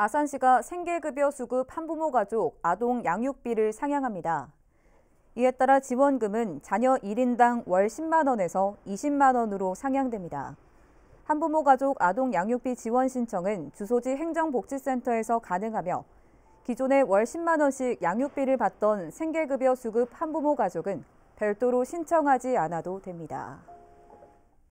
아산시가 생계급여 수급 한부모 가족 아동 양육비를 상향합니다. 이에 따라 지원금은 자녀 1인당 월 10만 원에서 20만 원으로 상향됩니다. 한부모 가족 아동 양육비 지원 신청은 주소지 행정복지센터에서 가능하며 기존에 월 10만 원씩 양육비를 받던 생계급여 수급 한부모 가족은 별도로 신청하지 않아도 됩니다.